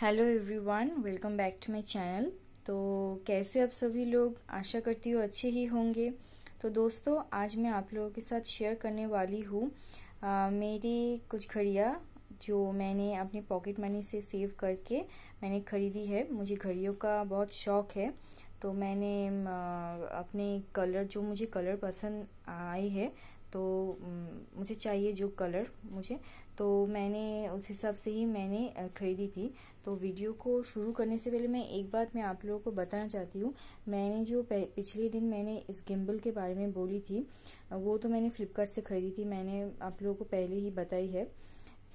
hello everyone welcome back to my channel तो कैसे आप सभी लोग आशा करती हूँ अच्छे ही होंगे तो दोस्तों आज मैं आप लोगों के साथ शेयर करने वाली हूँ मेरी कुछ घड़ियाँ जो मैंने अपने पॉकेट मनी से सेव करके मैंने खरीदी है मुझे घड़ियों का बहुत शौक है तो मैंने अपने कलर जो मुझे कलर पसंद आई है तो मुझे चाहिए जो कलर मुझे तो मैंने उस हिसाब से ही मैंने ख़रीदी थी तो वीडियो को शुरू करने से पहले मैं एक बात मैं आप लोगों को बताना चाहती हूँ मैंने जो पिछले दिन मैंने इस गिम्बल के बारे में बोली थी वो तो मैंने फ्लिपकार्ट से ख़रीदी थी मैंने आप लोगों को पहले ही बताई है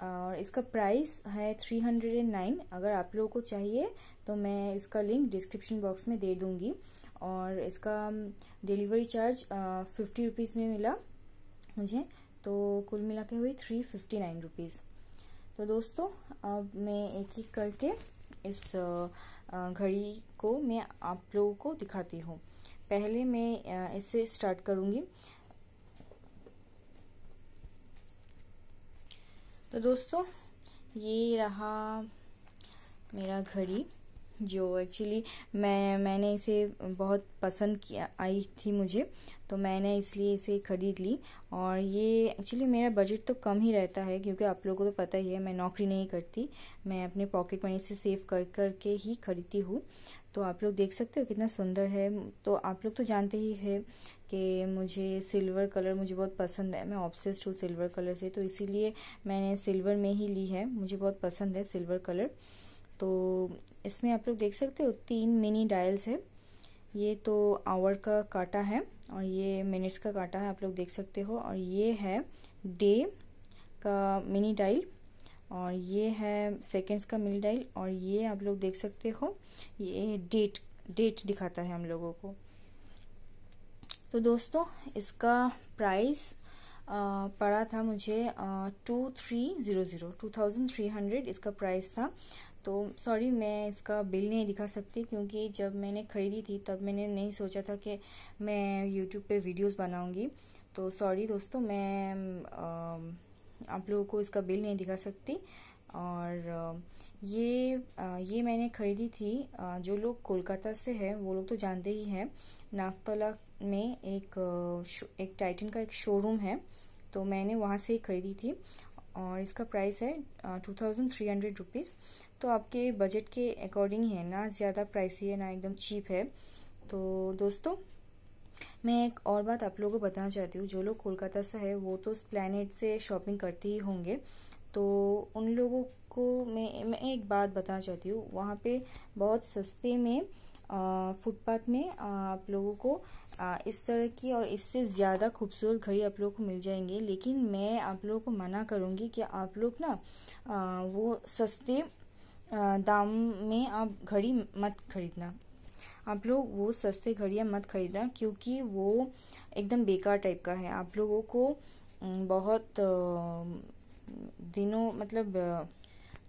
और इसका प्राइस है थ्री हंड्रेड एंड नाइन अगर आप लोगों को चाहिए तो मैं इसका लिंक डिस्क्रिप्शन बॉक्स में दे दूँगी और इसका डिलीवरी चार्ज फिफ्टी रुपीज़ में मिला मुझे तो कुल मिला के हुई थ्री फिफ्टी नाइन रुपीज़ तो दोस्तों अब मैं एक एक करके इस घड़ी को मैं आप लोगों को दिखाती हूँ पहले मैं इसे स्टार्ट करूँगी तो दोस्तों ये रहा मेरा घड़ी जो एक्चुअली मैं मैंने इसे बहुत पसंद किया आई थी मुझे तो मैंने इसलिए इसे ख़रीद ली और ये एक्चुअली मेरा बजट तो कम ही रहता है क्योंकि आप लोगों को तो पता ही है मैं नौकरी नहीं करती मैं अपने पॉकेट मनी से सेव कर कर करके ही ख़रीदती हूँ तो आप लोग देख सकते हो कितना सुंदर है तो आप लोग तो जानते ही है कि मुझे सिल्वर कलर मुझे बहुत पसंद है मैं ऑब्सेस्ड हूँ सिल्वर कलर से तो इसीलिए मैंने सिल्वर में ही ली है मुझे बहुत पसंद है सिल्वर कलर तो इसमें आप लोग देख सकते हो तीन मिनी डायल्स है ये तो आवर का काटा है और ये मिनट्स का काटा है आप लोग देख सकते हो और ये है डे का मिनी डायल और ये है सेकेंड्स का मिनी डायल और ये आप लोग देख सकते हो ये डेट डेट दिखाता है हम लोगों को तो दोस्तों इसका प्राइस पड़ा था मुझे two three zero zero two thousand three hundred इसका प्राइस था तो सॉरी मैं इसका बिल नहीं दिखा सकती क्योंकि जब मैंने ख़रीदी थी तब मैंने नहीं सोचा था कि मैं यूट्यूब पे वीडियोस बनाऊंगी तो सॉरी दोस्तों मैं आप लोगों को इसका बिल नहीं दिखा सकती और ये ये मैंने ख़रीदी थी जो लोग कोलकाता से है वो लोग तो जानते ही हैं नागतला में एक एक टाइटन का एक शोरूम है तो मैंने वहाँ से ही ख़रीदी थी और इसका प्राइस है two thousand three hundred rupees तो आपके बजट के अकॉर्डिंग है ना ज़्यादा प्राइसी है ना एकदम चीप है तो दोस्तों मैं एक और बात आप लोगों को बताना चाहती हूँ जो लोग कोलकाता से है वो तो उस प्लानट से शॉपिंग करते ही होंगे तो उन लोगों को मैं मैं एक बात बताना चाहती हूँ वहाँ पे बहुत सस्ते में फुटपाथ में आप लोगों को इस तरह की और इससे ज़्यादा खूबसूरत घड़ी आप लोगों को मिल जाएंगे लेकिन मैं आप लोगों को मना करूँगी कि आप लोग ना वो सस्ते दाम में आप घड़ी मत खरीदना आप लोग वो सस्ते घड़ियाँ मत खरीदना क्योंकि वो एकदम बेकार टाइप का है आप लोगों को बहुत दिनों मतलब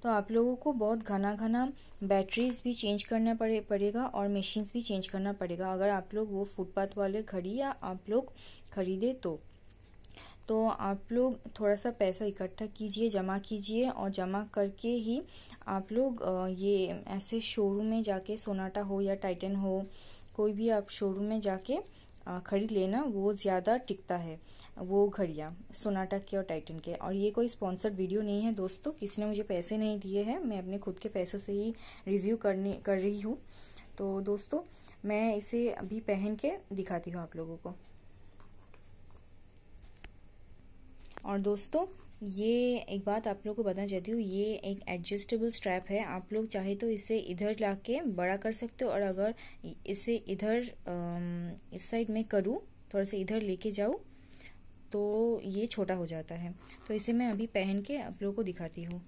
तो आप लोगों को बहुत घना घना बैटरीज भी चेंज करना पड़े पड़ेगा और मशीन्स भी चेंज करना पड़ेगा अगर आप लोग वो फुटपाथ वाले घड़ी या आप लोग खरीदे तो तो आप लोग थोड़ा सा पैसा इकट्ठा कीजिए जमा कीजिए और जमा करके ही आप लोग ये ऐसे शोरूम में जाके सोनाटा हो या टाइटन हो कोई भी आप शोरूम में जाके खरीद लेना वो ज़्यादा टिकता है वो घड़िया सोनाटा के और टाइटन के और ये कोई स्पॉन्सर्ड वीडियो नहीं है दोस्तों किसी ने मुझे पैसे नहीं दिए हैं मैं अपने खुद के पैसों से ही रिव्यू करने कर रही हूँ तो दोस्तों मैं इसे अभी पहन के दिखाती हूँ आप लोगों को और दोस्तों ये एक बात आप लोग को बताना चाहती हूँ ये एक एडजस्टेबल स्ट्रैप है आप लोग चाहे तो इसे इधर ला के बड़ा कर सकते हो और अगर इसे इधर इस साइड में करूँ थोड़ा सा इधर लेके जाऊँ तो ये छोटा हो जाता है तो इसे मैं अभी पहन के आप लोगों को दिखाती हूँ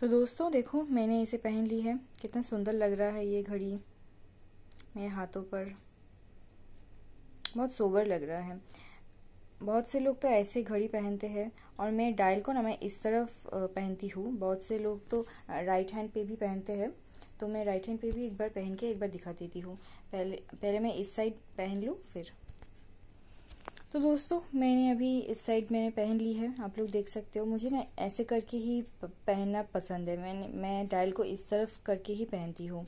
तो दोस्तों देखो मैंने इसे पहन ली है कितना सुंदर लग रहा है ये घड़ी मेरे हाथों पर बहुत सोबर लग रहा है बहुत से लोग तो ऐसे घड़ी पहनते हैं और मैं डायल को ना मैं इस तरफ पहनती हूँ बहुत से लोग तो राइट हैंड पे भी पहनते हैं तो मैं राइट हैंड पे भी एक बार पहन के एक बार दिखा देती हूँ पहले पहले मैं इस साइड पहन लूँ फिर तो दोस्तों मैंने अभी इस साइड मैंने पहन ली है आप लोग देख सकते हो मुझे ना ऐसे करके ही पहनना पसंद है मैंने मैं डायल को इस तरफ करके ही पहनती हूँ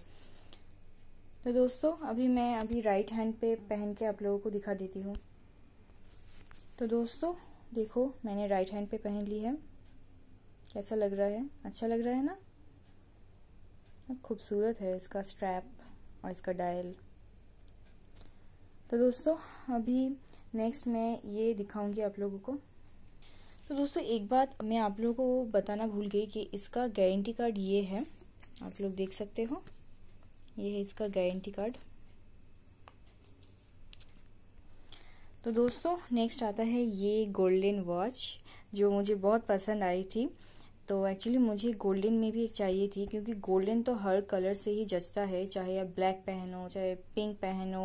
तो दोस्तों अभी मैं अभी राइट हैंड पे पहन के आप लोगों को दिखा देती हूँ तो दोस्तों देखो मैंने राइट हैंड पे पहन ली है कैसा लग रहा है अच्छा लग रहा है ना खूबसूरत है इसका स्ट्रैप और इसका डायल तो दोस्तों अभी नेक्स्ट मैं ये दिखाऊंगी आप लोगों को तो दोस्तों एक बात मैं आप लोगों को बताना भूल गई कि इसका गारंटी कार्ड ये है आप लोग देख सकते हो ये है इसका गारंटी कार्ड तो दोस्तों नेक्स्ट आता है ये गोल्डन वॉच जो मुझे बहुत पसंद आई थी तो एक्चुअली मुझे गोल्डन में भी एक चाहिए थी क्योंकि गोल्डन तो हर कलर से ही जचता है चाहे आप ब्लैक पहनो चाहे पिंक पहनो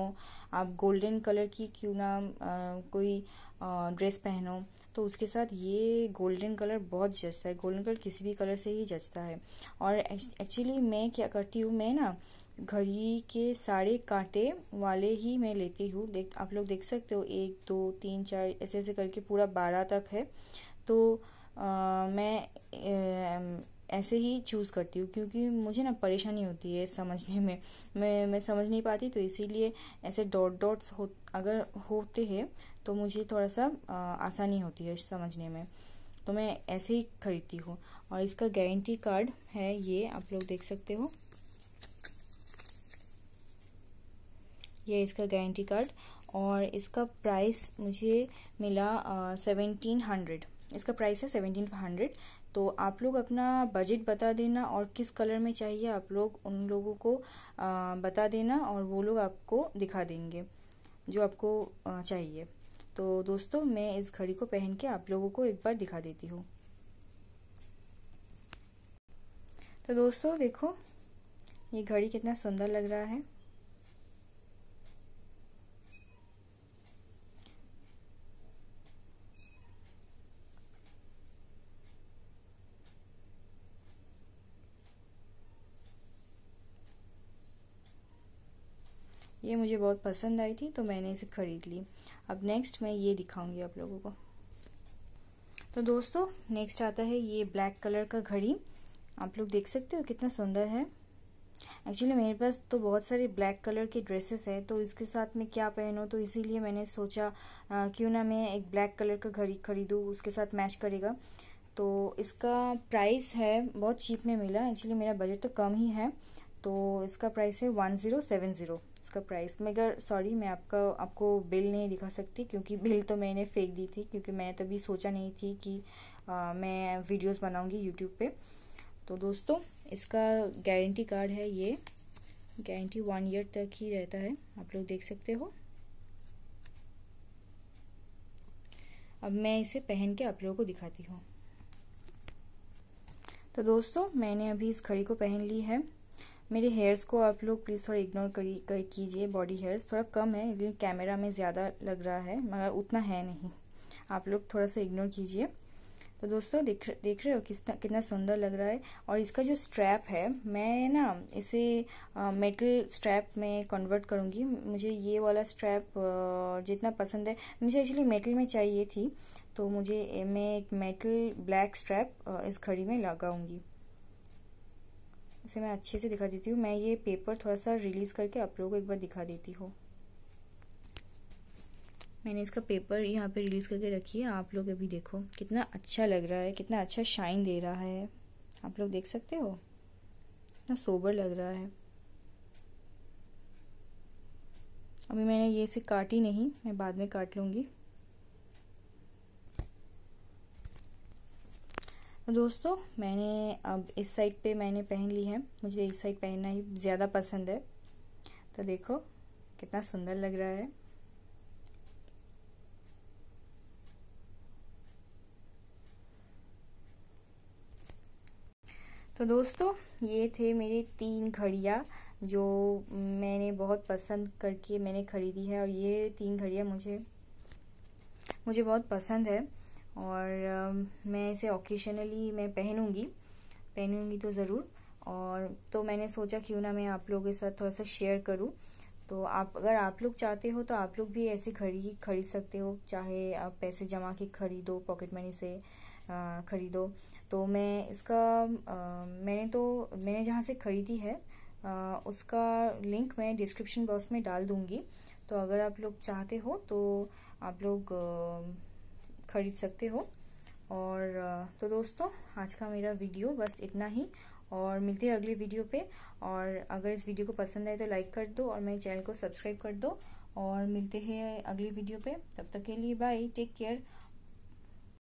आप गोल्डन कलर की क्यों ना आ, कोई आ, ड्रेस पहनो तो उसके साथ ये गोल्डन कलर बहुत जचता है गोल्डन कलर किसी भी कलर से ही जचता है और एक्चुअली मैं क्या करती हूँ मैं ना घड़ी के सारे कांटे वाले ही मैं लेती हूँ देख आप लोग देख सकते हो एक दो तीन चार ऐसे ऐसे करके पूरा बारह तक है तो आ, मैं ऐसे ही चूज़ करती हूँ क्योंकि मुझे ना परेशानी होती है समझने में मैं मैं समझ नहीं पाती तो इसीलिए ऐसे डॉट डॉट्स हो अगर होते हैं तो मुझे थोड़ा सा आ, आसानी होती है समझने में तो मैं ऐसे ही खरीदती हूँ और इसका गारंटी कार्ड है ये आप लोग देख सकते हो ये इसका गारंटी कार्ड और इसका प्राइस मुझे मिला सेवेंटीन हंड्रेड इसका प्राइस है सेवेंटीन हंड्रेड तो आप लोग अपना बजट बता देना और किस कलर में चाहिए आप लोग उन लोगों को आ, बता देना और वो लोग आपको दिखा देंगे जो आपको आ, चाहिए तो दोस्तों मैं इस घड़ी को पहन के आप लोगों को एक बार दिखा देती हूँ तो दोस्तों देखो ये घड़ी कितना सुंदर लग रहा है ये मुझे बहुत पसंद आई थी तो मैंने इसे ख़रीद ली अब नेक्स्ट मैं ये दिखाऊंगी आप लोगों को तो दोस्तों नेक्स्ट आता है ये ब्लैक कलर का घड़ी आप लोग देख सकते हो कितना सुंदर है एक्चुअली मेरे पास तो बहुत सारे ब्लैक कलर के ड्रेसेस है तो इसके साथ मैं क्या पहनूँ तो इसीलिए मैंने सोचा क्यों ना मैं एक ब्लैक कलर का घड़ी खरीदूँ उसके साथ मैच करेगा तो इसका प्राइस है बहुत चीप में मिला एक्चुअली मेरा बजट तो कम ही है तो इसका प्राइस है वन ज़ीरो सेवन ज़ीरो इसका प्राइस मगर सॉरी मैं आपका आपको बिल नहीं दिखा सकती क्योंकि बिल तो मैंने फेंक दी थी क्योंकि मैंने तभी सोचा नहीं थी कि आ, मैं वीडियोस बनाऊंगी यूट्यूब पे तो दोस्तों इसका गारंटी कार्ड है ये गारंटी वन ईयर तक ही रहता है आप लोग देख सकते हो अब मैं इसे पहन के आप लोगों को दिखाती हूँ तो दोस्तों मैंने अभी इस घड़ी को पहन ली है मेरे हेयर्स को आप लोग प्लीज़ थोड़ा इग्नोर कर कीजिए बॉडी हेयर्स थोड़ा कम है लेकिन कैमरा में ज़्यादा लग रहा है मगर उतना है नहीं आप लोग थोड़ा सा इग्नोर कीजिए तो दोस्तों देख देख रहे हो कितना कितना सुंदर लग रहा है और इसका जो स्ट्रैप है मैं ना इसे आ, मेटल स्ट्रैप में कन्वर्ट करूँगी मुझे ये वाला स्ट्रैप जितना पसंद है मुझे एक्चुअली मेटल में चाहिए थी तो मुझे मैं एक मेटल ब्लैक स्ट्रैप इस घड़ी में लगाऊंगी इसे मैं अच्छे से दिखा देती हूँ मैं ये पेपर थोड़ा सा रिलीज़ करके आप लोगों को एक बार दिखा देती हूँ मैंने इसका पेपर यहाँ पे रिलीज़ करके रखी है आप लोग अभी देखो कितना अच्छा लग रहा है कितना अच्छा शाइन दे रहा है आप लोग देख सकते हो कितना सोबर लग रहा है अभी मैंने ये इसे काटी नहीं मैं बाद में काट लूँगी दोस्तों मैंने अब इस साइड पे मैंने पहन ली है मुझे इस साइड पहनना ही ज़्यादा पसंद है तो देखो कितना सुंदर लग रहा है तो दोस्तों ये थे मेरे तीन घड़ियाँ जो मैंने बहुत पसंद करके मैंने खरीदी है और ये तीन घड़ियाँ मुझे मुझे बहुत पसंद है और um, मैं इसे ऑकेशनली मैं पहनूँगी पहनूँगी तो ज़रूर और तो मैंने सोचा क्यों ना मैं आप लोगों के साथ थोड़ा सा शेयर करूँ तो आप अगर आप लोग चाहते हो तो आप लोग भी ऐसे खरीद खरीद सकते हो चाहे आप पैसे जमा के खरीदो पॉकेट मनी से खरीदो तो मैं इसका आ, मैंने तो मैंने जहाँ से खरीदी है आ, उसका लिंक मैं डिस्क्रिप्शन बॉक्स में डाल दूँगी तो अगर आप लोग चाहते हो तो आप लोग खरीद सकते हो और तो दोस्तों आज का मेरा वीडियो बस इतना ही और मिलते हैं अगले वीडियो पे और अगर इस वीडियो को पसंद आए तो लाइक कर दो और मेरे चैनल को सब्सक्राइब कर दो और मिलते हैं अगले वीडियो पे तब तक के लिए बाय टेक केयर